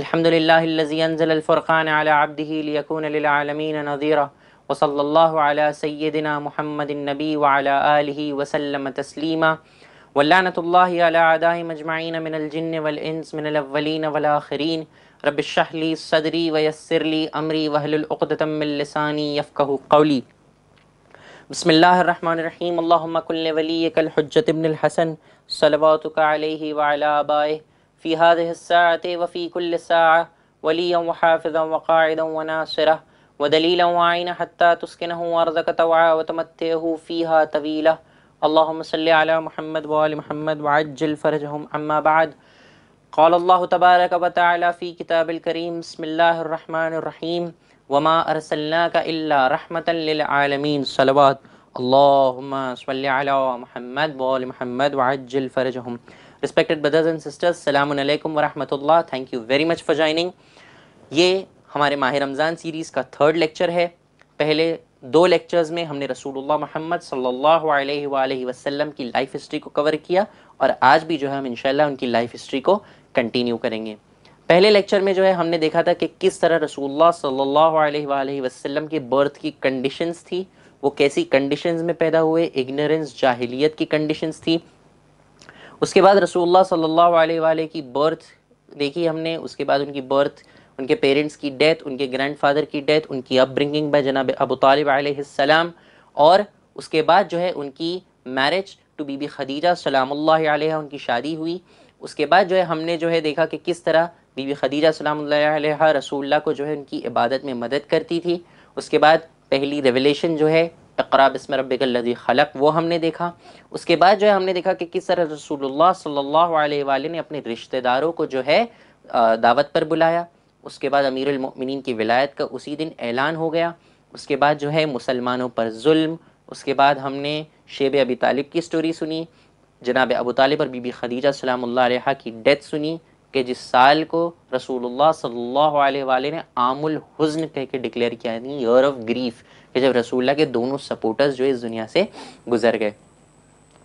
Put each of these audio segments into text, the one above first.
الحمد لله الذي أنزل الفرقان على عبده ليكون للعالمين نظيرا وصلى الله على سيدنا محمد النبي وعلى آله وسلم تسليما واللعنة الله على أعدائهم مجمعين من الجن والإنس من الأولين والآخرين رب اشرح لي صدري ويسر لي أمري وهل عقدة من لساني يفقه قولي بسم الله الرحمن الرحيم اللهم كن لوليك الحجة ابن الحسن صلواتك عليه وعلى آبائه في هذه الساعة وفي كل ساعة وليا وحافظا وقاعدا وناصرا ودليلا وعينا حتى تسكنه وارضك توعى وتمتعه فيها طويلة اللهم صل على محمد وآل محمد وعجل فرجهم أما بعد قال الله تبارك وتعالى في كتاب الكريم بسم الله الرحمن الرحيم وما أرسلناك إلا رحمة للعالمين صلوات اللهم صل على محمد وآل محمد وعجل فرجهم respected brothers and sisters Assalamu alaikum thank you very much for joining ये हमारे माह Ramzan series का third lecture है पहले दो लेक्चर्स में हमने रसूलुल्लाह मोहम्मद सल्लल्लाहु अलैहि वसल्लम की लाइफ हिस्ट्री को कवर किया और आज भी जो है हम इंशाल्लाह उनकी लाइफ हिस्ट्री को कंटिन्यू करेंगे पहले लेक्चर में जो है हमने देखा था कि किस तरह रसूलुल्लाह सल्लल्लाहु अलैहि वसल्लम की बर्थ की कंडीशंस थी वो कैसी कंडीशंस में पैदा हुए इग्नोरेंस जाहिलियत की कंडीशंस थी उसके बाद रसूलुल्लाह सल्लल्लाहु अलैहि की बर्थ देखी हमने उसके बाद उनकी बर्थ उनके पेरेंट्स की डेथ उनके ग्रैंडफादर की डेथ उनकी अपब्रिंगिंग बाय जनाब अबू तालिब सलाम और उसके बाद जो है उनकी मैरिज टू बीबी खदीजा सलाम उनकी शादी हुई उसके बाद जो है हमने जो है देखा कि किस तरह बीबी खदीजा सलाम रसूल्ला को जो है उनकी इबादत में मदद करती थी उसके बाद पहली रेवलेशन जो है इकरा बसम रबी खलक वो हमने देखा उसके बाद जो है हमने देखा कि किस तरह रसूलुल्लाह सल्लल्लाहु अलैहि ने अपने रिश्तेदारों को जो है दावत पर बुलाया उसके बाद अमीर अमीरमिन की विलायत का उसी दिन ऐलान हो गया उसके बाद जो है मुसलमानों पर जुल्म उसके बाद हमने शेब अबी तालिब की स्टोरी सुनी जनाब अबू तालिब और बीबी खदीजा सलाम की डेथ सुनी कि जिस साल को रसूलुल्लाह सल्लल्लाहु अलैहि वाले ने आमुल हुज़न कह के डिक्लेयर किया यानी ईयर ऑफ ग्रीफ कि जब रसूलुल्लाह के दोनों सपोर्टर्स जो इस दुनिया से गुजर गए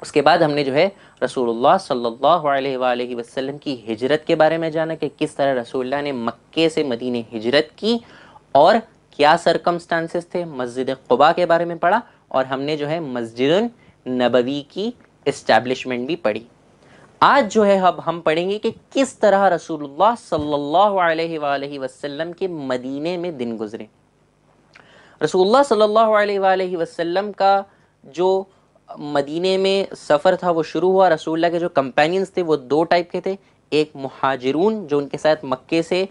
उसके बाद हमने जो है रसूलुल्लाह सल्लल्लाहु अलैहि वसल्लम की हिजरत के बारे में जाना कि किस तरह रसूलुल्लाह ने मक्के से मदीने हिजरत की और क्या सरकमस्टांसिस थे मस्जिद कुबा के बारे में पढ़ा और हमने जो है मस्जिद नबवी की इस्टेब्लिशमेंट भी पढ़ी आज जो है अब हम पढ़ेंगे कि किस तरह रसूलुल्लाह सल्लल्लाहु अलैहि वसल्लम के मदीने में दिन गुजरे रसूलुल्लाह सल्लल्लाहु अलैहि वसल्लम का जो मदीने में सफ़र था वो शुरू हुआ रसूलुल्लाह के जो कंपेनियंस थे वो दो टाइप के थे एक महाजरून जो उनके साथ मक्के से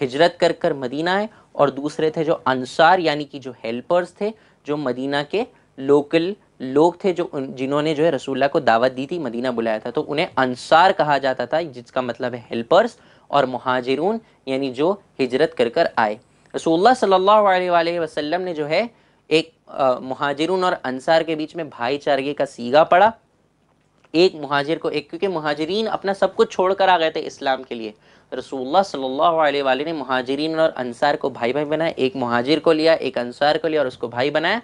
हिजरत कर कर मदीना है और दूसरे थे जो अनसार यानी कि जो हेल्पर्स थे जो मदीना के लोकल लोग थे जो जिन्होंने जो है रसूल्ला को दावत दी थी मदीना बुलाया था तो उन्हें अंसार कहा जाता था जिसका मतलब है हेल्पर्स और महाजरून यानी जो हिजरत कर कर आए रसूलुल्लाह सल्ला वसलम ने जो है एक महाजरून और अंसार के बीच में भाईचारे का सीगा पड़ा एक महाजिर को एक क्योंकि महाजरीन अपना सब कुछ छोड़ कर आ गए थे इस्लाम के लिए रसूल्ला सल्ला वाले ने महाजरीन और अंसार को भाई भाई बनाया एक महाजिर को लिया एक अंसार को लिया और उसको भाई बनाया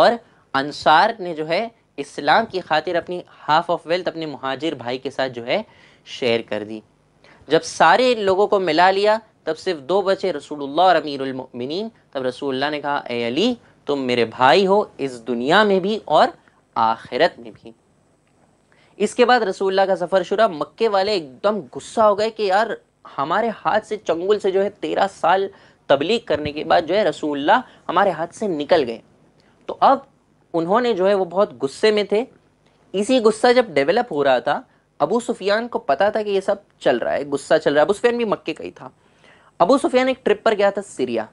और अनसार ने जो है इस्लाम की खातिर अपनी हाफ ऑफ वेल्थ अपने महाजिर भाई के साथ जो है शेयर कर दी जब सारे लोगों को मिला लिया तब सिर्फ दो बचे रसूलुल्लाह और अमीरमिन तब रसूलुल्लाह ने कहा ए अली तुम मेरे भाई हो इस दुनिया में भी और आखिरत में भी इसके बाद रसूलुल्लाह का सफ़र शुरू मक्के वाले एकदम गुस्सा हो गए कि यार हमारे हाथ से चंगुल से जो है तेरह साल तबलीग करने के बाद जो है रसूलुल्लाह हमारे हाथ से निकल गए तो अब उन्होंने जो है वो बहुत गुस्से में थे इसी गुस्सा जब डेवलप हो रहा था अबू सुफियान को पता था कि ये सब चल रहा है गुस्सा चल रहा है अबू सुफियान भी मक्के का ही था अबू सुफियान एक ट्रिप पर गया था सीरिया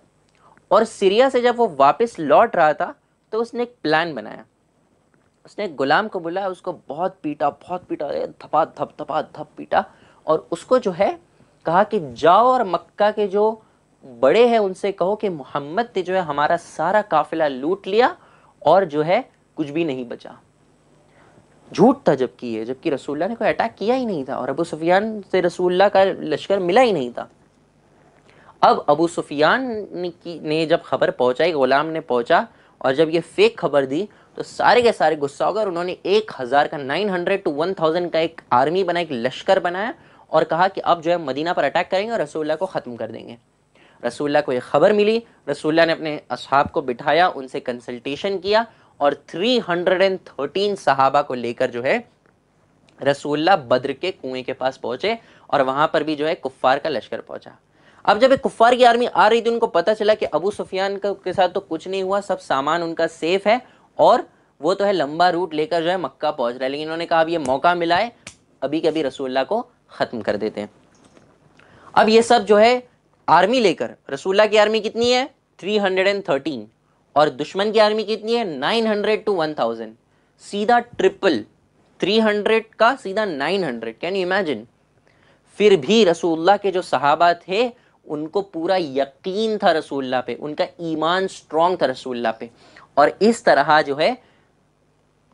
और सीरिया से जब वो वापस लौट रहा था तो उसने एक प्लान बनाया उसने गुलाम को बुलाया उसको बहुत पीटा बहुत पीटा धपा धप धपा धप पीटा और उसको जो है कहा कि जाओ और मक्का के जो बड़े हैं उनसे कहो कि मोहम्मद ने जो है हमारा सारा काफिला लूट लिया और जो है कुछ भी नहीं बचा झूठ था जबकि ये जबकि रसूल्ला ने कोई अटैक किया ही नहीं था और अबू सुफियान से रसूल्ला का लश्कर मिला ही नहीं था अब अबू सुफियान ने जब खबर पहुंचाई गुलाम ने पहुंचा और जब ये फेक खबर दी तो सारे के सारे गुस्सा होकर उन्होंने एक हज़ार का nine hundred to one thousand का एक आर्मी बना एक लश्कर बनाया और कहा कि अब जो है मदीना पर अटैक करेंगे और रसोल्ला को ख़त्म कर देंगे रसूल्ला को ये ख़बर मिली रसूल्ला ने अपने असहाब को बिठाया उनसे कंसल्टेशन किया और 313 सहाबा को लेकर जो है रसूल्ला बद्र के कुएं के पास पहुंचे और वहां पर भी जो है कुफ्फार का लश्कर पहुंचा अब जब एक कुफ्फार की आर्मी आ रही थी उनको पता चला कि अबू सुफियान के साथ तो कुछ नहीं हुआ सब सामान उनका सेफ है और वो तो है लंबा रूट लेकर जो है मक्का पहुंच रहा है लेकिन उन्होंने कहा अब ये मौका मिला है अभी के अभी रसूल्ला को ख़त्म कर देते हैं अब ये सब जो है आर्मी लेकर रसूल्ला की आर्मी कितनी है 313 और दुश्मन की आर्मी कितनी है 900 टू 1000 सीधा ट्रिपल 300 का सीधा 900 कैन यू इमेजिन फिर भी रसूल्ला के जो सहाबा थे उनको पूरा यकीन था रसूल्ला पे उनका ईमान स्ट्रॉन्ग था रसूल्ला पे और इस तरह जो है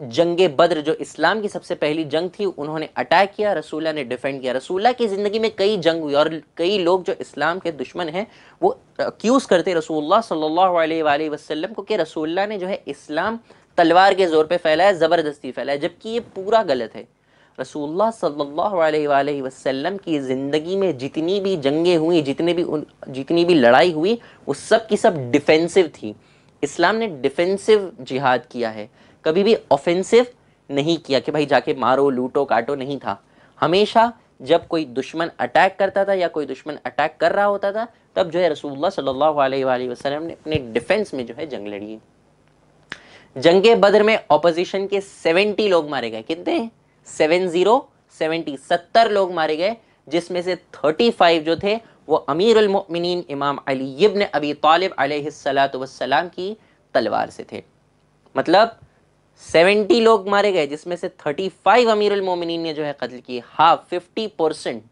जंग बद्र जो इस्लाम की सबसे पहली जंग थी उन्होंने अटैक किया रसूल्ला ने डिफेंड किया रसूल्ला की ज़िंदगी में कई जंग हुई और कई लोग जो इस्लाम के दुश्मन हैं वो अक्यूज़ करते रसूल्ला सल्लल्लाहु अलैहि वसल्लम को कि रसूल्ला ने जो है इस्लाम तलवार के ज़ोर पे फैलाया ज़बरदस्ती फैलाया जबकि ये पूरा गलत है रसूल्ला सल्ला अलैहि की ज़िंदगी में जितनी भी जंगें हुई जितने भी जितनी भी लड़ाई हुई वो सब की सब डिफेंसिव थी इस्लाम ने डिफेंसिव जिहाद किया है कभी भी ऑफेंसिव नहीं किया कि भाई जाके मारो लूटो काटो नहीं था हमेशा जब कोई दुश्मन अटैक करता था या कोई दुश्मन अटैक कर रहा होता था तब जो है रसूलुल्लाह सल्लल्लाहु अलैहि वसल्लम ने अपने डिफेंस में जो है जंग लड़ी जंग बद्र में ऑपोजिशन के सेवेंटी लोग मारे गए कितने सेवन जीरो सेवेंटी सत्तर लोग मारे गए जिसमें से थर्टी फाइव जो थे वो अमीर उलमिन इमाम अली इब्न अबी तालिब सलात वसलाम की तलवार से थे मतलब सेवेंटी लोग मारे गए जिसमें से थर्टी फाइव अमीर उलमोमिन ने जो है कत्ल की हाँ फिफ्टी परसेंट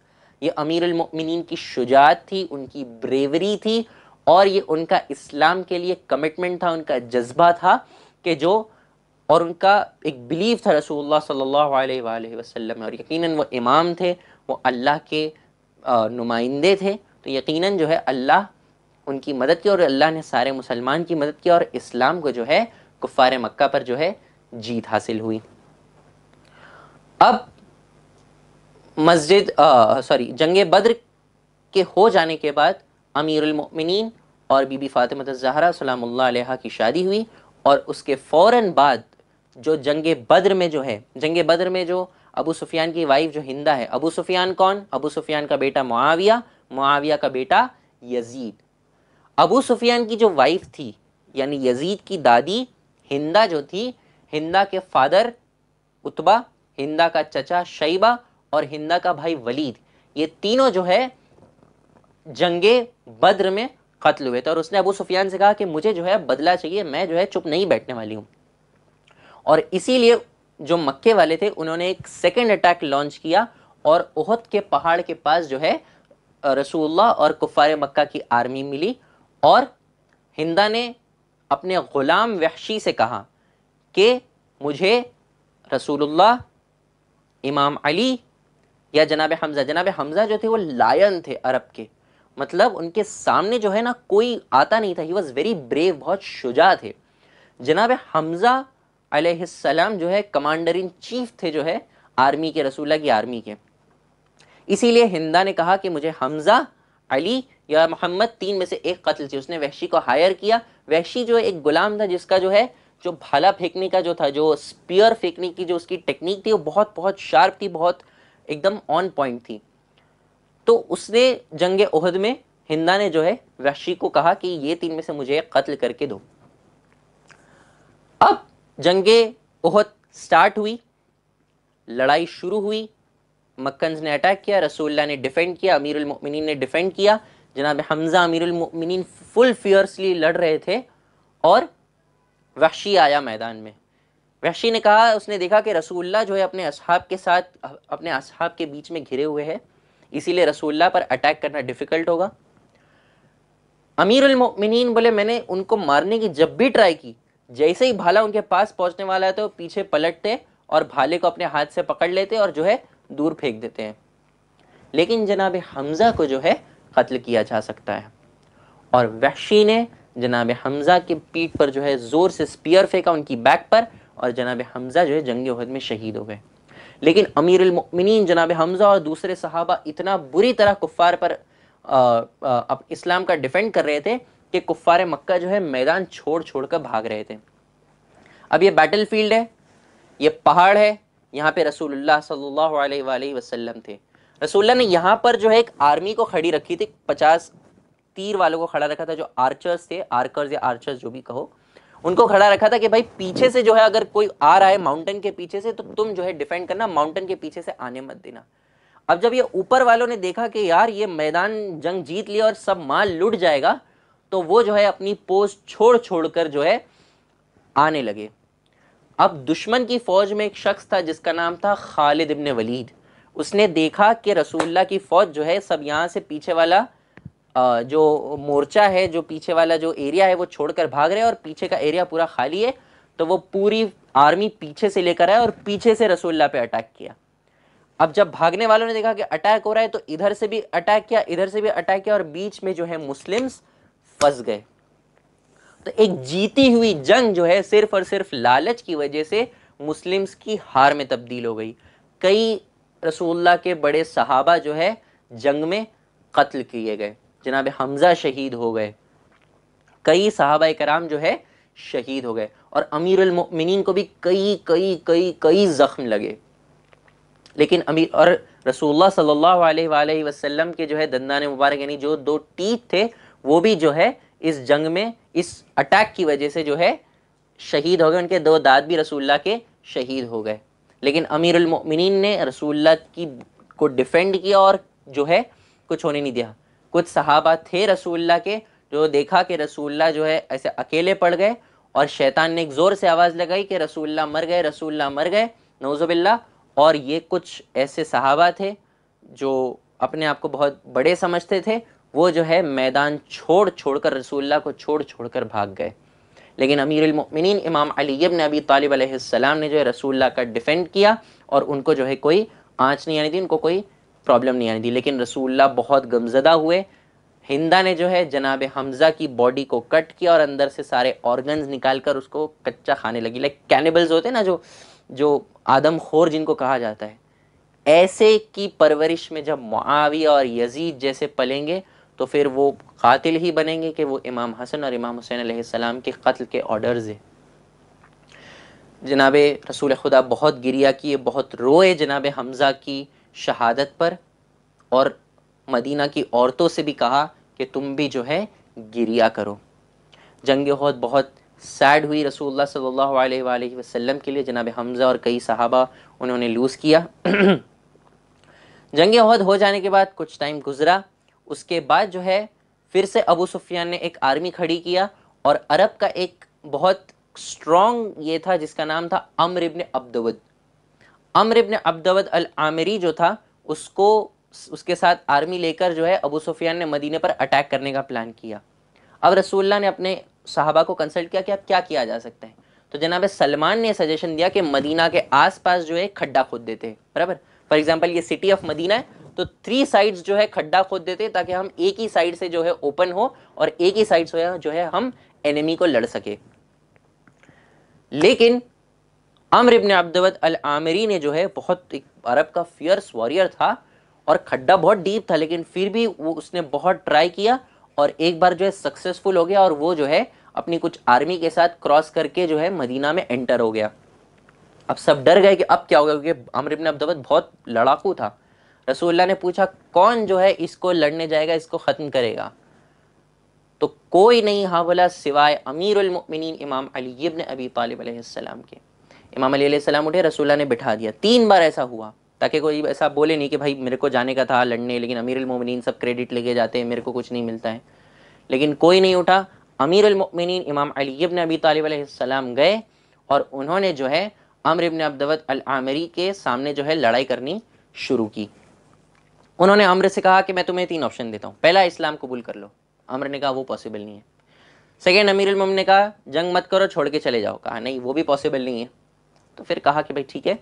ये अमीर उलमोमिन की शुजात थी उनकी ब्रेवरी थी और ये उनका इस्लाम के लिए कमिटमेंट था उनका जज्बा था कि जो और उनका एक बिलीव था रसूल सल्ला वसलम और यकीनन वो इमाम थे वो अल्लाह के नुमाइंदे थे तो यकीनन जो है अल्लाह उनकी मदद की और अल्लाह ने सारे मुसलमान की मदद की और इस्लाम को जो है कुफ़ार मक्का पर जो है जीत हासिल हुई अब मस्जिद सॉरी जंग बद्र के हो जाने के बाद अमीरमिन और बीबी फ़ातिमत जहरा सलाम्ला की शादी हुई और उसके फ़ौर बाद जो जंग बद्र में जो है जंग बद्र में जो अबू सुफियान की वाइफ जो हिंदा है अबू सुफियान कौन अबू सुफियान का बेटा मुआविया मुआविया का बेटा यजीद अबू सुफियान की जो वाइफ थी यानी यजीद की दादी हिंदा जो थी हिंदा के फादर उतबा हिंदा का चचा शैबा और हिंदा का भाई वलीद ये तीनों जो है जंगे बद्र में कत्ल हुए थे और उसने अबू सुफियान से कहा कि मुझे जो है बदला चाहिए मैं जो है चुप नहीं बैठने वाली हूँ और इसीलिए जो मक्के वाले थे उन्होंने एक सेकेंड अटैक लॉन्च किया और ओहद के पहाड़ के पास जो है रसूलुल्लाह और कुफार मक्का की आर्मी मिली और हिंदा ने अपने ग़ुलाम वहशी से कहा कि मुझे रसूलुल्लाह इमाम अली या जनाब हमज़ा जनाब हमज़ा जो थे वो लायन थे अरब के मतलब उनके सामने जो है ना कोई आता नहीं था ही वॉज़ वेरी ब्रेव बहुत शुजा थे जनाब हमज़ा अलैहिस्सलाम जो है कमांडर इन चीफ थे जो है आर्मी के रसूल की आर्मी के इसीलिए हिंदा ने कहा कि मुझे हमज़ा अली या मोहम्मद तीन में से एक कत्ल थी उसने वहशी को हायर किया वहशी जो है एक गुलाम था जिसका जो है जो भाला फेंकने का जो था जो स्पीयर फेंकने की जो उसकी टेक्निक थी वो बहुत बहुत शार्प थी बहुत एकदम ऑन पॉइंट थी तो उसने जंग उहद में हिंदा ने जो है वहशी को कहा कि ये तीन में से मुझे कत्ल करके दो अब जंग उहद स्टार्ट हुई लड़ाई शुरू हुई मक्कन्स ने अटैक किया रसूल्ला ने डिफेंड किया अमीरुल मोमिनीन ने डिफेंड किया जनाब हमज़ा अमीरुल मोमिनीन फुल फियर्सली लड़ रहे थे और वहशी आया मैदान में वहशी ने कहा उसने देखा कि रसूल्ला जो है अपने असहाब के साथ अपने असहाब के बीच में घिरे हुए हैं इसीलिए रसूल्ला पर अटैक करना डिफ़िकल्ट होगा अमीरमिन बोले मैंने उनको मारने की जब भी ट्राई की जैसे ही भाला उनके पास पहुंचने वाला है तो पीछे पलटते और भाले को अपने हाथ से पकड़ लेते और जो है दूर फेंक देते हैं लेकिन जनाब हमज़ा को जो है कत्ल किया जा सकता है और वहशी ने जनाब हमज़ा के पीठ पर जो है ज़ोर से स्पीयर फेंका उनकी बैक पर और जनाब हमज़ा जो है जंग उहद में शहीद हो गए लेकिन अमीर अमीरमिन जनाब हमज़ा और दूसरे सहाबा इतना बुरी तरह कुफ़ार पर अब इस्लाम का डिफेंड कर रहे थे कि कुफ़ार मक्का जो है मैदान छोड़ छोड़ कर भाग रहे थे अब ये बैटल फील्ड है ये पहाड़ है यहाँ पे रसूलुल्लाह सल्लल्लाहु अलैहि वसल्लम थे रसूलुल्लाह ने यहाँ पर जो है एक आर्मी को खड़ी रखी थी पचास तीर वालों को खड़ा रखा था जो आर्चर्स थे आर्कर्स या आर्चर्स जो भी कहो उनको खड़ा रखा था कि भाई पीछे से जो है अगर कोई आ रहा है माउंटेन के पीछे से तो तुम जो है डिफेंड करना माउंटेन के पीछे से आने मत देना अब जब ये ऊपर वालों ने देखा कि यार ये मैदान जंग जीत लिया और सब माल लुट जाएगा तो वो जो है अपनी पोस्ट छोड़ छोड़ कर जो है आने लगे अब दुश्मन की फौज में एक शख्स था जिसका नाम था खालिद इबन वलीद उसने देखा कि रसूल्ला की फौज जो है सब यहाँ से पीछे वाला जो मोर्चा है जो पीछे वाला जो एरिया है वो छोड़कर भाग रहे हैं और पीछे का एरिया पूरा खाली है तो वो पूरी आर्मी पीछे से लेकर आए और पीछे से रसोल्ला पे अटैक किया अब जब भागने वालों ने देखा कि अटैक हो रहा है तो इधर से भी अटैक किया इधर से भी अटैक किया और बीच में जो है मुस्लिम्स फंस गए तो एक जीती हुई जंग जो है सिर्फ और सिर्फ लालच की वजह से मुस्लिम्स की हार में तब्दील हो गई कई रसूल्ला के बड़े सहाबा जो है जंग में कत्ल किए गए जनाब हमज़ा शहीद हो गए कई साहब कराम जो है शहीद हो गए और अमीरमिन को भी कई कई कई कई ज़ख्म लगे लेकिन अमीर और रसूलुल्लाह सल्लल्लाहु अलैहि वसल्लम के जो है दंदान मुबारक यानी जो दो टीथ थे वो भी जो है इस जंग में इस अटैक की वजह से जो है शहीद हो गए उनके दो दाद भी रसूल्ला के शहीद हो गए लेकिन अमीरमिन ने रसूल्ला की को डिफेंड किया और जो है कुछ होने नहीं दिया कुछ सहाबा थे रसूल्ला के जो देखा कि रसूल्ला जो है ऐसे अकेले पड़ गए और शैतान ने एक ज़ोर से आवाज़ लगाई कि रसूल्ला मर गए रसूल्ला मर गए नौज़बिल्ला और ये कुछ ऐसे सहाबा थे जो अपने आप को बहुत बड़े समझते थे वो जो है मैदान छोड़ छोड़ कर रसूल्ला को छोड़ छोड़ कर भाग गए लेकिन अमीरमिन इमाम अली ने अबी तालिब ने जो है रसूल्ला का डिफेंड किया और उनको जो है कोई आँच नहीं आने दी उनको कोई प्रॉब्लम नहीं आनी थी लेकिन रसूल्ला बहुत गमजदा हुए हिंदा ने जो है जनाब हमज़ा की बॉडी को कट किया और अंदर से सारे ऑर्गन्स निकाल कर उसको कच्चा खाने लगी लाइक कैनिबल्स होते हैं ना जो जो आदम खोर जिनको कहा जाता है ऐसे की परवरिश में जब मुआविया और यजीद जैसे पलेंगे तो फिर वो कातिल ही बनेंगे कि वो इमाम हसन और इमाम हुसैन आसमाम के कत्ल के ऑर्डर है जनाब रसूल खुदा बहुत गिरिया किए बहुत रोए जनाब हमज़ा की शहादत पर और मदीना की औरतों से भी कहा कि तुम भी जो है गिरिया करो जंग बहुत बहुत सैड हुई रसूलुल्लाह सल्लल्लाहु अलैहि वसल्लम के लिए जनाब हमज़ा और कई सहाबा उन्होंने लूज़ किया जंग बहुत हो जाने के बाद कुछ टाइम गुजरा उसके बाद जो है फिर से अबू सुफियान ने एक आर्मी खड़ी किया और अरब का एक बहुत स्ट्रॉन्ग ये था जिसका नाम था अमर इब्न अब्दवद अमर इब्न अब्दवद अल आमिरी जो था उसको उसके साथ आर्मी लेकर जो है अबू सुफियान ने मदीने पर अटैक करने का प्लान किया अब रसूल्ला ने अपने साहबा को कंसल्ट किया कि अब क्या किया जा सकता है तो जनाब सलमान ने सजेशन दिया कि मदीना के आसपास जो है खड्डा खोद देते हैं बराबर फॉर एग्जाम्पल ये सिटी ऑफ मदीना है तो थ्री साइड्स जो है खड्डा खोद देते ताकि हम एक ही साइड से जो है ओपन हो और एक ही साइड से जो है हम एनिमी को लड़ सके लेकिन अमर इबन अब्दवत अल आमिरी ने जो है बहुत एक अरब का फियर्स वॉरियर था और खड्डा बहुत डीप था लेकिन फिर भी वो उसने बहुत ट्राई किया और एक बार जो है सक्सेसफुल हो गया और वो जो है अपनी कुछ आर्मी के साथ क्रॉस करके जो है मदीना में एंटर हो गया अब सब डर गए कि अब क्या होगा क्योंकि अमर इबन अब्दवत बहुत लड़ाकू था रसूलुल्लाह ने पूछा कौन जो है इसको लड़ने जाएगा इसको ख़त्म करेगा तो कोई नहीं हाँ बोला सिवाय अमीर उलमिन इमाम अली इबन अबी तालिब के इमाम अली सलाम उठे रसूल्ला ने बिठा दिया तीन बार ऐसा हुआ ताकि कोई ऐसा बोले नहीं कि भाई मेरे को जाने का था लड़ने लेकिन अमीर उमिन सब क्रेडिट लेके जाते हैं मेरे को कुछ नहीं मिलता है लेकिन कोई नहीं उठा अमीर उमिन इमाम अली इबन अबी तालब सलाम गए और उन्होंने जो है अमर इबन अब्दवत अल आमरी के सामने जो है लड़ाई करनी शुरू की उन्होंने अम्र से कहा कि मैं तुम्हें तीन ऑप्शन देता हूँ पहला इस्लाम कबूल कर लो अम्र ने कहा वो पॉसिबल नहीं है सेकेंड अमीर ने कहा जंग मत करो छोड़ के चले जाओ कहा नहीं वो भी पॉसिबल नहीं है तो फिर कहा कि भाई ठीक है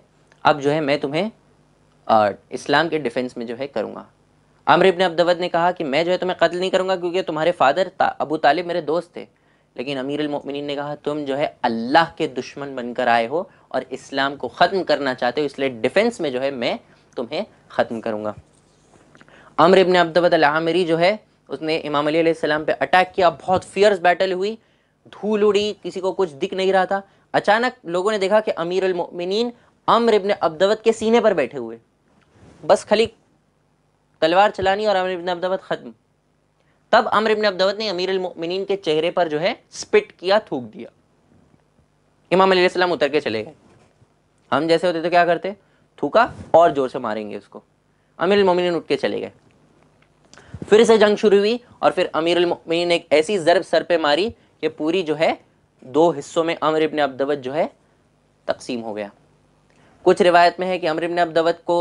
अब जो है मैं तुम्हें आ, इस्लाम के डिफेंस में जो है करूँगा आमर इबन अब्दवद ने कहा कि मैं जो है तुम्हें कत्ल नहीं करूँगा क्योंकि तुम्हारे फादर ता, अबू तालिब मेरे दोस्त थे लेकिन अमीर अमीरमिन ने कहा तुम जो है अल्लाह के दुश्मन बनकर आए हो और इस्लाम को ख़त्म करना चाहते हो इसलिए डिफेंस में जो है मैं तुम्हें ख़त्म करूँगा आमर इबन अब्दवद आमरी जो है उसने इमाम अली सलाम पर अटैक किया बहुत फियर्स बैटल हुई धूल उड़ी किसी को कुछ दिख नहीं रहा था अचानक लोगों ने देखा कि अमीर अलमिन अम्र इबन अब्दवत के सीने पर बैठे हुए बस खाली तलवार चलानी और अमर इबन अब्दवत ख़त्म तब अमर इबन अब्दवत ने अमीर उलमिन के चेहरे पर जो है स्पिट किया थूक दिया इमाम सलाम उतर के चले गए हम जैसे होते तो क्या करते थूका और ज़ोर से मारेंगे उसको अमीर उलमिन उठ के चले गए फिर से जंग शुरू हुई और फिर अमीर उलमिन ने एक ऐसी ज़रब सर पे मारी कि पूरी जो है दो हिस्सों में अमर इबन अब्दवत जो है तकसीम हो गया कुछ रिवायत में है कि अमर इबन अब्दवत को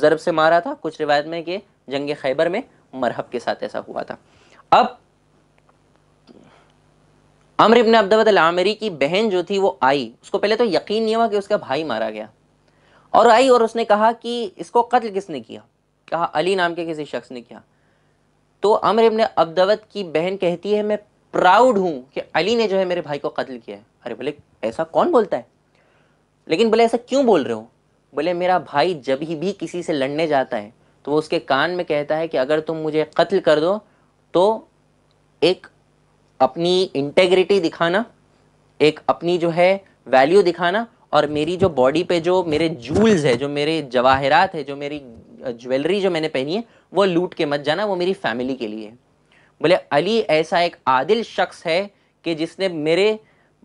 ज़रब से मारा था कुछ रिवायत में कि जंग खैबर में मरहब के साथ ऐसा हुआ था अब अमर इबन अब्दवत आमिरी की बहन जो थी वो आई उसको पहले तो यकीन नहीं हुआ कि उसका भाई मारा गया और आई और उसने कहा कि इसको कत्ल किसने किया कहा अली नाम के किसी शख्स ने किया तो अमर इबन अब्दवत की बहन कहती है मैं प्राउड हूँ कि अली ने जो है मेरे भाई को कत्ल किया है अरे बोले ऐसा कौन बोलता है लेकिन बोले ऐसा क्यों बोल रहे हो बोले मेरा भाई जब ही भी किसी से लड़ने जाता है तो वो उसके कान में कहता है कि अगर तुम मुझे कत्ल कर दो तो एक अपनी इंटेग्रिटी दिखाना एक अपनी जो है वैल्यू दिखाना और मेरी जो बॉडी पे जो मेरे जूल्स है जो मेरे जवाहरात है जो मेरी ज्वेलरी जो मैंने पहनी है वो लूट के मत जाना वो मेरी फैमिली के लिए है बोले अली ऐसा एक आदिल शख्स है कि जिसने मेरे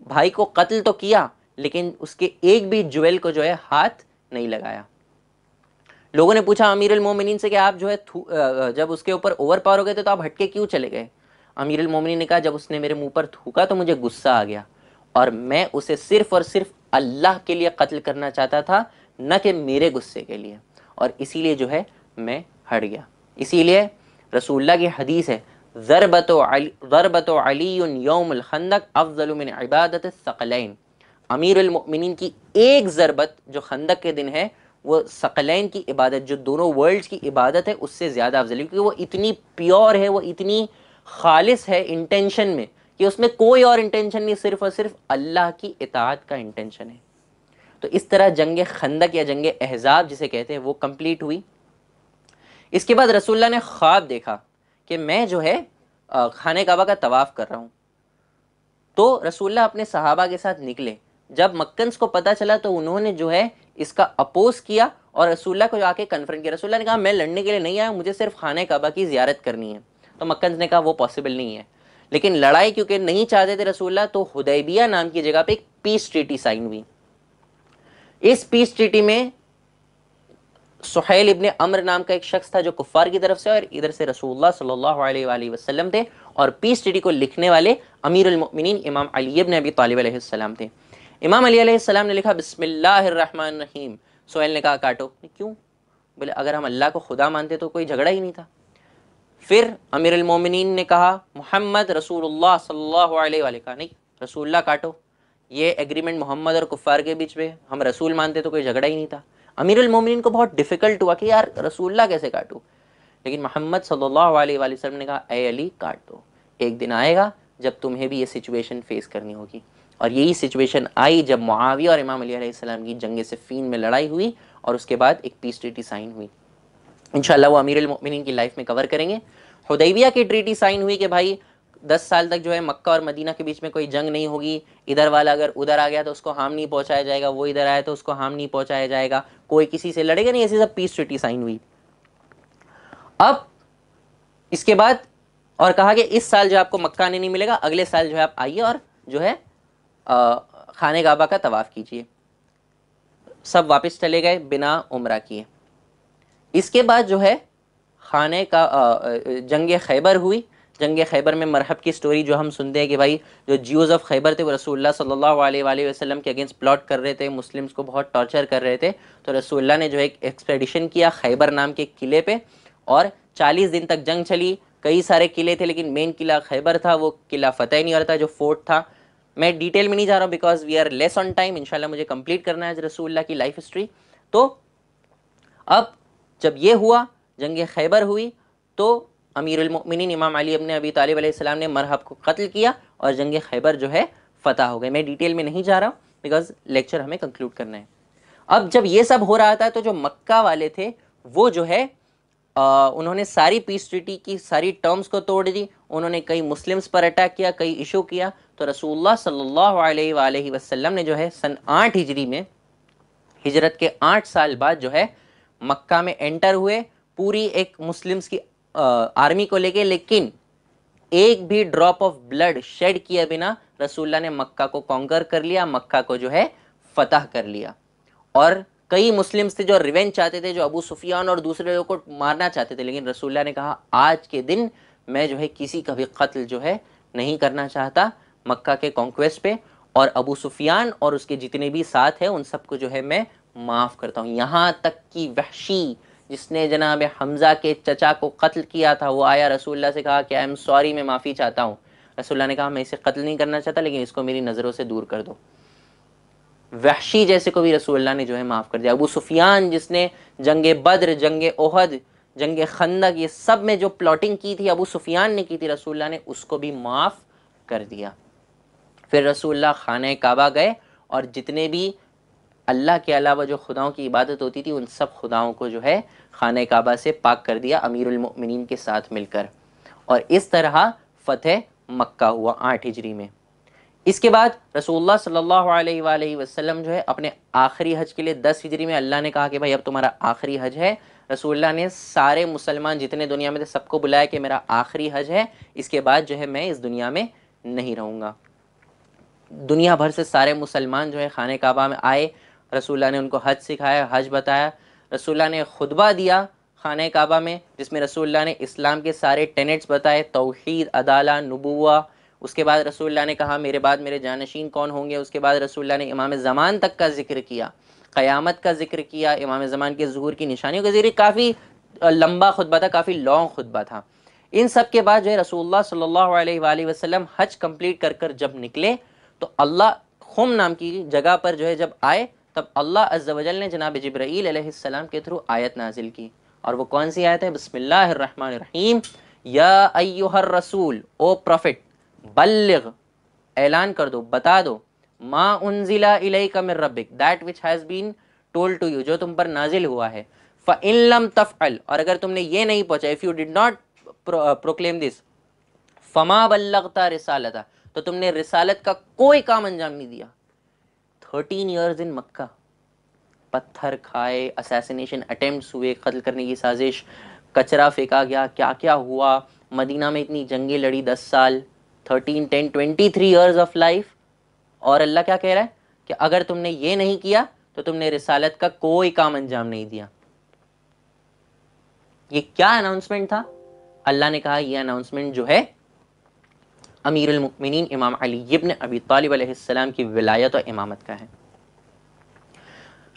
भाई को कत्ल तो किया लेकिन उसके एक भी ज्वेल को जो है हाथ नहीं लगाया लोगों ने पूछा अमीर उलमोमिन से कि आप जो है जब उसके ऊपर ओवर पावर हो गए थे तो आप हटके क्यों चले गए अमीर उलमोमिन ने कहा जब उसने मेरे मुंह पर थूका तो मुझे गुस्सा आ गया और मैं उसे सिर्फ और सिर्फ अल्लाह के लिए कत्ल करना चाहता था न कि मेरे गुस्से के लिए और इसीलिए जो है मैं हट गया इसीलिए रसूल्ला की हदीस है ज़रबत ज़रबत अली इबादत सकलैन अमीरमिन की एक ज़रबत जो खंदक के दिन है वो सकलैन की इबादत जो दोनों वर्ल्ड की इबादत है उससे ज़्यादा अफजल क्योंकि वो इतनी प्योर है वो इतनी खालिश है इंटेंशन में कि उसमें कोई और इंटेंशन नहीं सिर्फ और सिर्फ अल्लाह की इतात का इंटेंशन है तो इस तरह जंग खंदक या जंग एहजाब जिसे कहते हैं वो कम्प्लीट हुई इसके बाद रसुल्ला ने ख्वाब देखा कि मैं जो है खाने काबा का तवाफ़ कर रहा हूँ तो रसूल्ला अपने सहाबा के साथ निकले जब मक्कन्स को पता चला तो उन्होंने जो है इसका अपोज किया और रसूल्ला को जाके कन्फर्म किया रसूल्ला ने कहा मैं लड़ने के लिए नहीं आया मुझे सिर्फ खाने काबा की ज्यारत करनी है तो मक्कन्स ने कहा वो पॉसिबल नहीं है लेकिन लड़ाई क्योंकि नहीं चाहते थे रसूल्ला तो हदैबिया नाम की जगह पर एक पीस ट्रीटी साइन हुई इस पीस ट्रीटी में सुहेल इबन अम्र नाम का एक शख्स था जो कुफ़ार की तरफ से और इधर से रसूलुल्लाह सल्लल्लाहु अलैहि वसल्लम थे और पीस स्टडी को लिखने वाले अमीर उलमिन इमाम अली इबन अबी तालिब सलाम थे इमाम अली सलाम ने लिखा रहीम सोहेल ने कहा काटो क्यों बोले अगर हम अल्लाह को खुदा मानते तो कोई झगड़ा ही नहीं था फिर अमीर उलमिन ने कहा मोहम्मद रसूलुल्लाह सल्लल्लाहु अलैहि वसल्लम का नहीं रसूल्ला काटो ये एग्रीमेंट मोहम्मद और कुफ़ार के बीच में हम रसूल मानते तो कोई झगड़ा ही नहीं था अमीर मोमिन को बहुत डिफिकल्ट हुआ कि यार रसूल्ला कैसे काटूँ लेकिन मोहम्मद सल्ला अलैहि ने कहा ए अली काट दो एक दिन आएगा जब तुम्हें भी ये सिचुएशन फेस करनी होगी और यही सिचुएशन आई जब मुआविया और इमाम अली सलाम की जंग सिफ़ीन में लड़ाई हुई और उसके बाद एक पीस ट्रीटी साइन हुई इन वो अमीर की लाइफ में कवर करेंगे हदयबिया की ट्रीटी साइन हुई कि भाई दस साल तक जो है मक्का और मदीना के बीच में कोई जंग नहीं होगी इधर वाला अगर उधर आ गया तो उसको हार्म नहीं पहुंचाया जाएगा वो इधर आया तो उसको हार्म नहीं पहुंचाया जाएगा कोई किसी से लड़ेगा नहीं ऐसी सब पीस ट्रिटी साइन हुई अब इसके बाद और कहा कि इस साल जो आपको मक्का आने नहीं मिलेगा अगले साल जो है आप आइए और जो है खाने गाबा का तवाफ़ कीजिए सब वापस चले गए बिना उम्र किए इसके बाद जो है खाने का जंग खैबर हुई जंग खैबर में मरहब की स्टोरी जो हम सुनते हैं कि भाई जो जियोज़ ऑफ खैबर थे वो रसूलुल्लाह सल्लल्लाहु अलैहि वसल्लम के अगेंस्ट प्लॉट कर रहे थे मुस्लिम्स को बहुत टॉर्चर कर रहे थे तो रसूलुल्लाह ने जो एक एक्सपेडिशन किया खैबर नाम के किले पे और चालीस दिन तक जंग चली कई सारे किले थे लेकिन मेन किला खैबर था वो किला फ़तेह नहीं हो रहा था जो फोर्ट था मैं डिटेल में नहीं जा रहा हूँ because we are less on time इनशाला मुझे कंप्लीट करना है रसूल्ला की लाइफ हिस्ट्री तो अब जब ये हुआ जंग खैबर हुई तो अमीर अमीरमिन इमाम अली अपने अबी तालब आसमाम ने मरहब को कत्ल किया और जंग खैबर जो है फ़तह हो गए मैं डिटेल में नहीं जा रहा हूँ बिकॉज लेक्चर हमें कंक्लूड करना है अब जब ये सब हो रहा था तो जो मक्का वाले थे वो जो है आ, उन्होंने सारी पीस ट्रिटी की सारी टर्म्स को तोड़ दी उन्होंने कई मुस्लिम्स पर अटैक किया कई इशू किया तो रसूलुल्लाह सल्लल्लाहु अलैहि वसल्लम ने जो है सन आठ हिजरी में हिजरत के आठ साल बाद जो है मक्का में एंटर हुए पूरी एक मुस्लिम्स की आर्मी को लेके लेकिन एक भी ड्रॉप ऑफ ब्लड शेड किए बिना रसूल्ला ने मक्का को कॉन्कर कर लिया मक्का को जो है फतह कर लिया और कई मुस्लिम्स थे जो रिवेंज चाहते थे जो अबू सुफियान और दूसरे लोगों को मारना चाहते थे लेकिन रसूल्ला ने कहा आज के दिन मैं जो है किसी का भी कत्ल जो है नहीं करना चाहता मक्का के कॉन्क्वेस्ट पे और अबू सुफियान और उसके जितने भी साथ हैं उन सबको जो है मैं माफ़ करता हूँ यहाँ तक कि वहशी जिसने जनाब हमज़ा के चचा को कत्ल किया था वो आया रसूल्ला से कहा कि आई एम सॉरी मैं माफ़ी चाहता हूँ रसुल्ला ने कहा मैं इसे कत्ल नहीं करना चाहता लेकिन इसको मेरी नज़रों से दूर कर दो वहशी जैसे को भी रसुल्ला ने जो है माफ़ कर दिया अबू सुफियान जिसने जंग बद्र जंग ओहद जंग खंदक ये सब में जो प्लॉटिंग की थी अबू सुफियान ने की थी रसूलुल्लाह ने उसको भी माफ़ कर दिया फिर रसूलुल्लाह खाना काबा गए और जितने भी अल्लाह के अलावा जो खुदाओं की इबादत होती थी उन सब खुदाओं को जो है खान काबा से पाक कर दिया अमीरमिन के साथ मिलकर और इस तरह फतेह मक्का हुआ आठ हिजरी में इसके बाद रसूलुल्लाह सल्लल्लाहु अलैहि वसल्लम जो है अपने आखिरी हज के लिए दस हिजरी में अल्लाह ने कहा कि भाई अब तुम्हारा आखिरी हज है रसूलुल्लाह ने सारे मुसलमान जितने दुनिया में थे सबको बुलाया कि मेरा आखिरी हज है इसके बाद जो है मैं इस दुनिया में नहीं रहूँगा दुनिया भर से सारे मुसलमान जो है खान काबा में आए रसूल्ला ने उनको हज सिखाया हज बताया रसूल्ला ने खुतबा दिया खान काबा में जिसमें रसूल्ला ने इस्लाम के सारे टेनेट्स बताए तोहद अदाला नबुआ उसके बाद रसूल्ला ने कहा मेरे बाद मेरे जानशीन कौन होंगे उसके बाद रसूल्ला ने इमाम ज़मान तक का जिक्र किया क़यामत का जिक्र किया इमाम ज़मान के जहूर की निशानियों का जिक्र काफ़ी लंबा खुतबा था काफ़ी लॉन्ग खुतबा था इन सब के बाद जो है रसूल सल्ला वसलम हज कम्प्लीट कर कर जब निकले तो अल्लाह खुम नाम की जगह पर जो है जब आए तब अल्लाह अज्जल ने जनाब जब्राईलम के थ्रू आयत नाजिल की और वो कौन सी आयत है बसमीम या रसूल ओ प्रोफिट बल्लग ऐलान कर दो बता दो माँ उनजिला इलैका मिर रबिक that which has been told to you जो तुम पर नाजिल हुआ है फ़िलम तफ़ल और अगर तुमने ये नहीं पहुँचा if you did not proclaim this फमा बल्लगता रिसालता तो तुमने रिसालत का कोई काम अंजाम नहीं दिया थर्टीन ईयर्स इन मक्का पत्थर खाए असैसिनेशन अटेम्प्ट हुए कत्ल करने की साजिश कचरा फेंका गया क्या क्या हुआ मदीना में इतनी जंगे लड़ी दस साल thirteen ten twenty three years of life और अल्लाह क्या कह रहा है कि अगर तुमने ये नहीं किया तो तुमने रिसालत का कोई काम अंजाम नहीं दिया ये क्या अनाउंसमेंट था अल्लाह ने कहा यह अनाउंसमेंट जो है अमीर अमीरमिन इमाम अली इब्न अबी तालब की विलायत और इमामत का है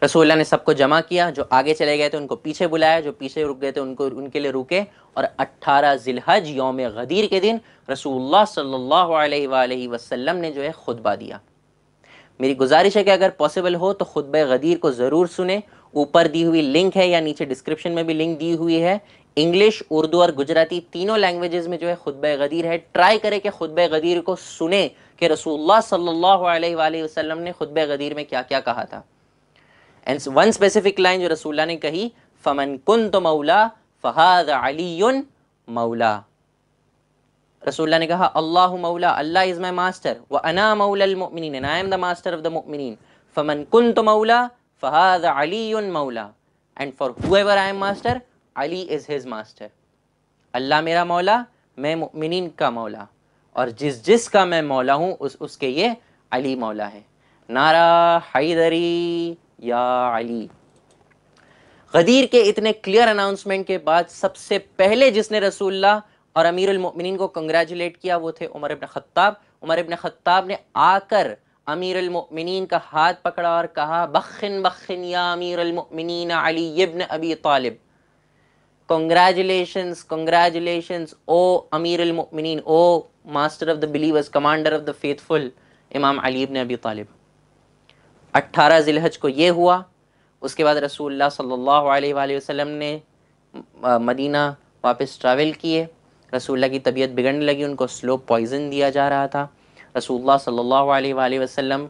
रसोल्ला ने सबको जमा किया जो आगे चले गए थे उनको पीछे बुलाया जो पीछे रुक गए थे उनको उनके लिए रुके और 18 जिलहज योम गदीर के दिन रसूलुल्लाह सल्लल्लाहु अलैहि वसल्लम ने जो है खुतबा दिया मेरी गुजारिश है कि अगर पॉसिबल हो तो खुतब गदीर को ज़रूर सुने ऊपर दी हुई लिंक है या नीचे डिस्क्रिप्शन में भी लिंक दी हुई है इंग्लिश उर्दू और गुजराती तीनों लैंग्वेजेस में जो है खुतब गदीर है ट्राई करें कि खुतब गदीर को सुने कि रसूलुल्लाह सल्लल्लाहु अलैहि वसल्लम ने खुतब गदीर में क्या क्या कहा था एंड वन स्पेसिफिक लाइन जो रसूल्ला ने कही फमन कुन तो मौला फ़हाद अली मौला रसूल ने कहा अल्लाह मौला अल्लाह इज़ माई मास्टर व अना मौलामिन and I am the master of the मुमिन फमन कुन तो मौला फ़हाद अली मौला and for whoever I am master Ali is his master अल्लाह मेरा मौला मैं मुमिन का मौला और जिस जिस का मैं मौला हूँ उस उसके ये अली मौला है नारा हैदरी या अली गदीर के इतने क्लियर अनाउंसमेंट के बाद सबसे पहले जिसने रसूलुल्लाह और अमीरमिन को कंग्रेचुलेट किया वो थे उमर इबन ख़त्ताब उमर इबन ख़त्ताब ने आकर अमीरमिन का हाथ पकड़ा और कहा बखिन बखिन या अमीरमिन अली इब्न अबी तालिब congratulations congratulations o amir al mu'minin o master of the believers commander of the faithful imam ali ibn abi talib 18 जिलहज को ये हुआ उसके बाद रसूलुल्लाह सल्लल्लाहु अलैहि वसल्लम ने मदीना वापस ट्रैवल किए रसूलुल्लाह की तबीयत बिगड़ने लगी उनको स्लो पॉइजन दिया जा रहा था रसूलुल्लाह सल्लल्लाहु अलैहि वसल्लम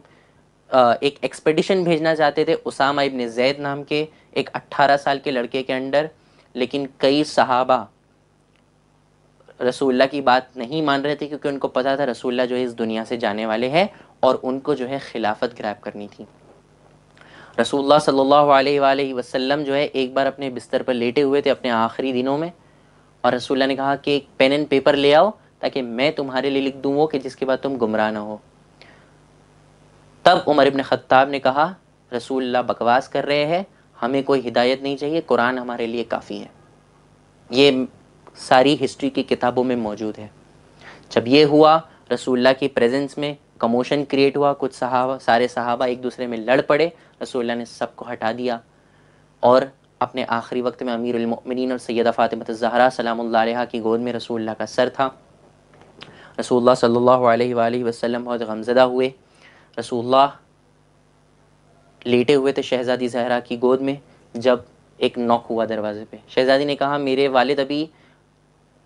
एक एक्सपेडिशन भेजना चाहते थे उसामा इबन जैद नाम के एक 18 साल के लड़के के अंडर लेकिन कई सहाबा रसूल्ला की बात नहीं मान रहे थे क्योंकि उनको पता था रसूल्ला जो है इस दुनिया से जाने वाले हैं और उनको जो है खिलाफत ग्रैब करनी थी रसूलुल्लाह सल्ला वसलम जो है एक बार अपने बिस्तर पर लेटे हुए थे अपने आखिरी दिनों में और रसूल्ला ने कहा कि एक पेन एंड पेपर ले आओ ताकि मैं तुम्हारे लिए लिख दूँ वो कि जिसके बाद तुम गुमराह ना हो तब उमर इबन ख़त्ताब ने कहा रसूल्ला बकवास कर रहे हैं हमें कोई हिदायत नहीं चाहिए कुरान हमारे लिए काफ़ी है ये सारी हिस्ट्री की किताबों में मौजूद है जब ये हुआ रसूल्ला की प्रेजेंस में कमोशन क्रिएट हुआ कुछ सहाबा सारे सहाबा एक दूसरे में लड़ पड़े रसूल्ला ने सबको हटा दिया और अपने आखिरी वक्त में अमीर अमीरमिन और सैदा फ़ातिमत ज़हरा सलाम की गोद में रसूल्ला का सर था रसूल सल्ला वसलम बहुत गमजदा हुए रसूल्ला लेटे हुए थे शहजादी जहरा की गोद में जब एक नॉक हुआ दरवाजे पे शहजादी ने कहा मेरे वालिद अभी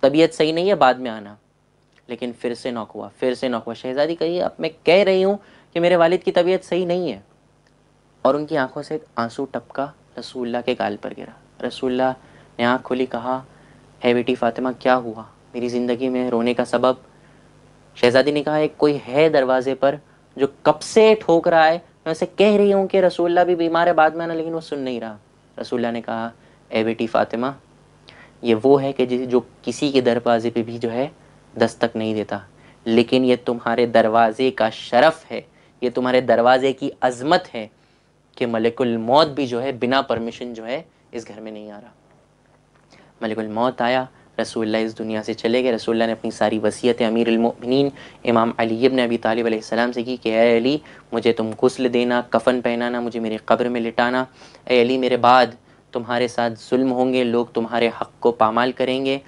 तबीयत सही नहीं है बाद में आना लेकिन फिर से नॉक हुआ फिर से नॉक हुआ शहजादी कही अब मैं कह रही हूँ कि मेरे वालिद की तबीयत सही नहीं है और उनकी आंखों से एक आंसू टपका रसूल्ला के गाल पर गिरा रसूल्ला ने आँख खोली कहा है बेटी फ़ातिमा क्या हुआ मेरी ज़िंदगी में रोने का सबब शहजादी ने कहा एक कोई है दरवाज़े पर जो कब से ठोक रहा है मैं उसे कह रही हूँ कि रसूल्ला भी बीमार है बाद में आना लेकिन वो सुन नहीं रहा रसूल्ला ने कहा ए बेटी फ़ातिमा ये वो है कि जो किसी के दरवाज़े पे भी जो है दस्तक नहीं देता लेकिन ये तुम्हारे दरवाज़े का शरफ़ है ये तुम्हारे दरवाज़े की अज़मत है कि मलिकुल मौत भी जो है बिना परमिशन जो है इस घर में नहीं आ रहा मलिकुल मौत आया रसूलुल्लाह इस दुनिया से चले गए रसूलुल्लाह ने अपनी सारी वसीयत अमीर अमीरमिन इमाम अली इब्न अबी तालिब अलैहिस्सलाम से की कि ए अली मुझे तुम गसल देना कफ़न पहनाना मुझे मेरे कब्र में लिटाना ए अली मेरे बाद तुम्हारे साथ जुल्म होंगे लोग तुम्हारे हक़ को पामाल करेंगे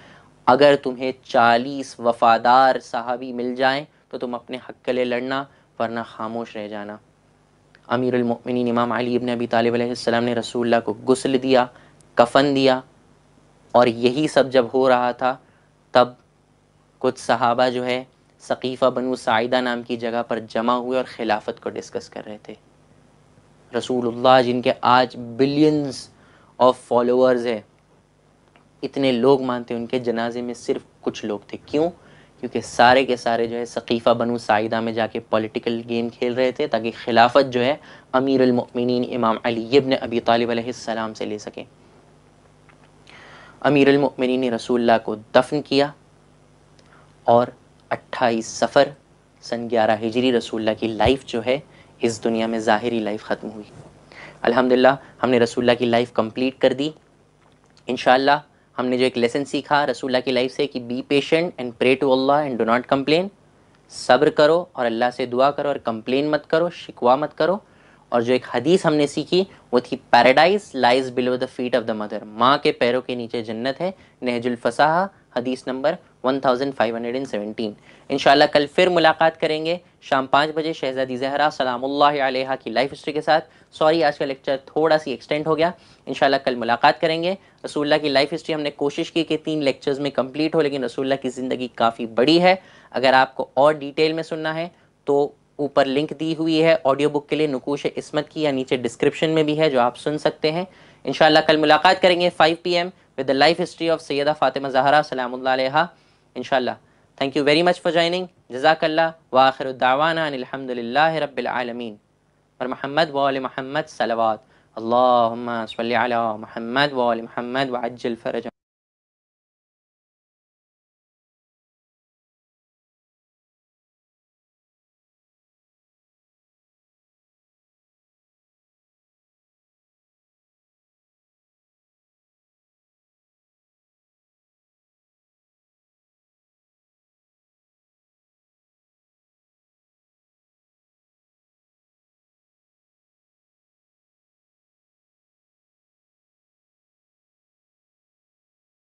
अगर तुम्हें चालीस वफ़ादार सहाबी मिल जाएँ तो तुम अपने हक़ के लिए लड़ना वरना खामोश रह जाना अमीरमिन इमाम अली इबन अबी तालिब ने रसूल्ला को गसल दिया कफ़न दिया और यही सब जब हो रहा था तब कुछ सहाबा जो है सकीफ़ा बनु साइदा नाम की जगह पर जमा हुए और खिलाफत को डिस्कस कर रहे थे रसूलुल्लाह जिनके आज बिलियंस ऑफ फॉलोअर्स हैं इतने लोग मानते हैं उनके जनाजे में सिर्फ कुछ लोग थे क्यों क्योंकि सारे के सारे जो है सकीफ़ा बनु साइदा में जाके पॉलिटिकल गेम खेल रहे थे ताकि खिलाफत जो है अमीरमिन इमाम अली इब्न अबी तालब से ले सकें अमीर ने रसूल्ला को दफन किया और 28 सफ़र सन 11 हिजरी रसूल्ला की लाइफ जो है इस दुनिया में ज़ाहरी लाइफ ख़त्म हुई अल्हम्दुलिल्लाह हमने रसूल्ला की लाइफ कंप्लीट कर दी इन हमने जो एक लेसन सीखा रसूल्ला की लाइफ से कि be patient and pray to Allah and do not complain सब्र करो और अल्लाह से दुआ करो और कंप्लेन मत करो शिकवा मत करो और जो एक हदीस हमने सीखी वो थी paradise lies below the feet of the mother माँ के पैरों के नीचे जन्नत है नहजुलफसाह हदीस नंबर 1517 इंशाल्लाह कल फिर मुलाकात करेंगे शाम पाँच बजे शहजादी जहरा सलामुल्लाह अलैहा की लाइफ हिस्ट्री के साथ सॉरी आज का लेक्चर थोड़ा सी एक्सटेंड हो गया इंशाल्लाह कल मुलाकात करेंगे रसूल्ला की लाइफ हिस्ट्री हमने कोशिश की कि तीन लेक्चर्स में कंप्लीट हो लेकिन रसूल्ला की ज़िंदगी काफ़ी बड़ी है अगर आपको और डिटेल में सुनना है तो ऊपर लिंक दी हुई है ऑडियो बुक के लिए नकुश इसमत की या नीचे डिस्क्रिप्शन में भी है जो आप सुन सकते हैं इन कल मुलाकात करेंगे five P M with the life history of Syeda Fatima Zahra सलाम इन thank you very much for joining जजाकल्ला वाखरदावाना रबालमीन और महमद वाल महमद सलवा अल्लाह महमद वाल महमद वाजल फ़रज